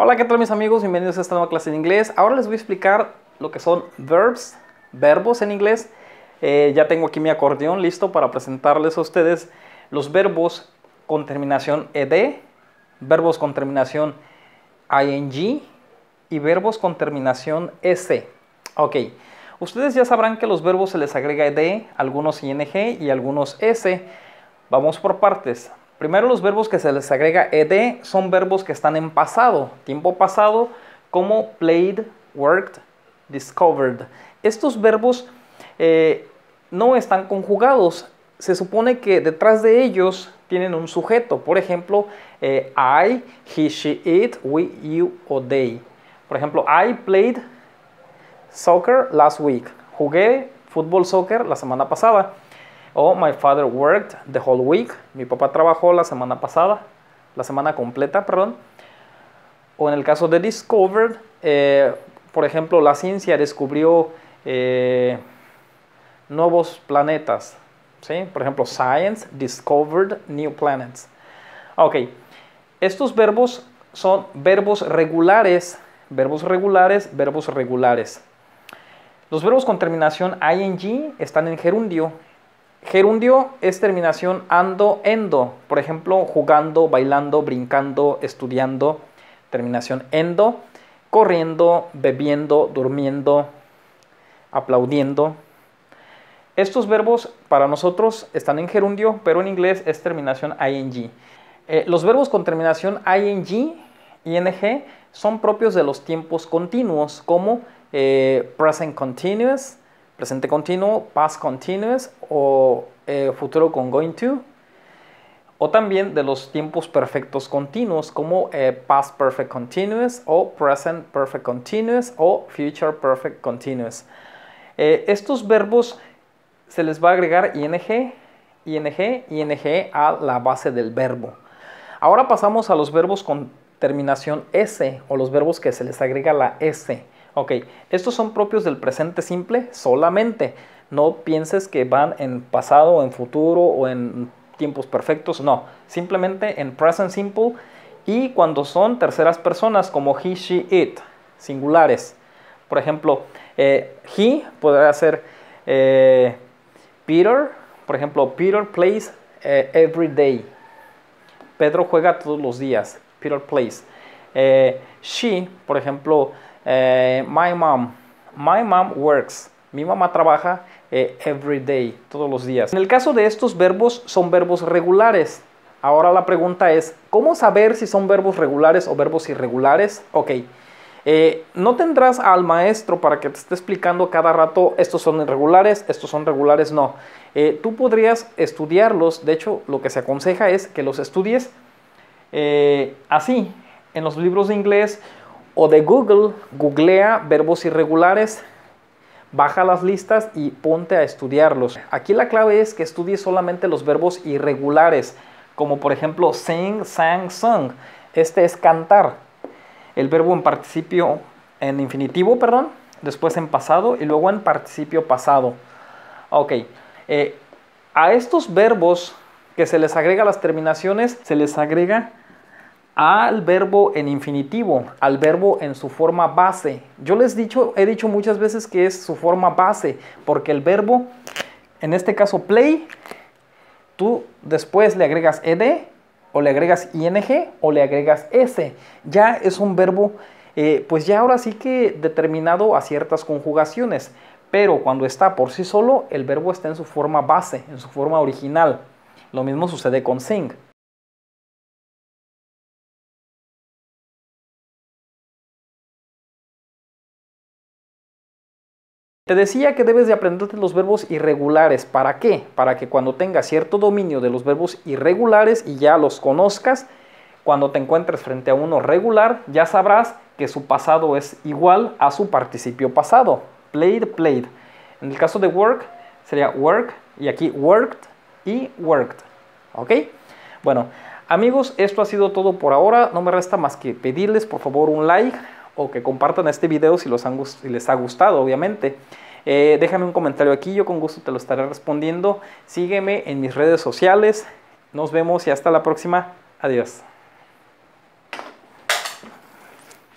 Hola, ¿qué tal mis amigos? Bienvenidos a esta nueva clase de inglés. Ahora les voy a explicar lo que son verbs, verbos en inglés. Eh, ya tengo aquí mi acordeón listo para presentarles a ustedes los verbos con terminación ed, verbos con terminación ing y verbos con terminación s. Ok, ustedes ya sabrán que los verbos se les agrega ed, algunos ing y algunos s. Vamos por partes. Primero los verbos que se les agrega ed son verbos que están en pasado, tiempo pasado, como played, worked, discovered. Estos verbos eh, no están conjugados. Se supone que detrás de ellos tienen un sujeto. Por ejemplo, eh, I, he, she, it, we, you o they. Por ejemplo, I played soccer last week. Jugué fútbol soccer la semana pasada. O my father worked the whole week. Mi papá trabajó la semana pasada, la semana completa, perdón. O en el caso de discovered, eh, por ejemplo, la ciencia descubrió eh, nuevos planetas. Por ejemplo, science discovered new planets. Ok, estos verbos son verbos regulares, verbos regulares, verbos regulares. Los verbos con terminación ing están en gerundio Gerundio es terminación ando, endo. Por ejemplo, jugando, bailando, brincando, estudiando. Terminación endo. Corriendo, bebiendo, durmiendo, aplaudiendo. Estos verbos para nosotros están en gerundio, pero en inglés es terminación ing. Eh, los verbos con terminación ing, son propios de los tiempos continuos, como eh, present continuous, presente continuo, past continuous o eh, futuro con going to. O también de los tiempos perfectos continuos como eh, past perfect continuous o present perfect continuous o future perfect continuous. Eh, estos verbos se les va a agregar ing, ing, ing a la base del verbo. Ahora pasamos a los verbos con terminación s o los verbos que se les agrega la s. Ok, estos son propios del presente simple solamente. No pienses que van en pasado o en futuro o en tiempos perfectos, no. Simplemente en present simple y cuando son terceras personas como he, she, it, singulares. Por ejemplo, eh, he podría ser eh, Peter, por ejemplo, Peter plays eh, every day. Pedro juega todos los días. Peter plays. she, por ejemplo, eh, my mom. My mom works. Mi mamá trabaja eh, every day, todos los días. En el caso de estos verbos, son verbos regulares. Ahora la pregunta es, ¿cómo saber si son verbos regulares o verbos irregulares? Ok, eh, no tendrás al maestro para que te esté explicando cada rato, estos son irregulares, estos son regulares, no. tú podrías estudiarlos, de hecho lo que se aconseja es que los estudies así, en los libros de inglés o de Google, googlea verbos irregulares, baja las listas y ponte a estudiarlos. Aquí la clave es que estudies solamente los verbos irregulares, como por ejemplo sing, sang, sung. Este es cantar. El verbo en participio en infinitivo, perdón, después en pasado y luego en participio pasado. Ok, eh, a estos verbos que se les agrega las terminaciones, se les agrega al verbo en infinitivo, al verbo en su forma base. Yo les dicho, he dicho muchas veces que es su forma base, porque el verbo, en este caso play, tú después le agregas ed, o le agregas ing, o le agregas s. Ya es un verbo, eh, pues ya ahora sí que determinado a ciertas conjugaciones, pero cuando está por sí solo, el verbo está en su forma base, en su forma original. Lo mismo sucede con sing. Te decía que debes de aprenderte los verbos irregulares. ¿Para qué? Para que cuando tengas cierto dominio de los verbos irregulares y ya los conozcas, cuando te encuentres frente a uno regular, ya sabrás que su pasado es igual a su participio pasado. Played, played. En el caso de work, sería work y aquí worked y worked. ¿Ok? Bueno, amigos, esto ha sido todo por ahora. No me resta más que pedirles por favor un like o que compartan este video si, los han, les ha gustado, obviamente. Eh, déjame un comentario aquí, yo con gusto te lo estaré respondiendo. Sígueme en mis redes sociales. Nos vemos y hasta la próxima. Adiós.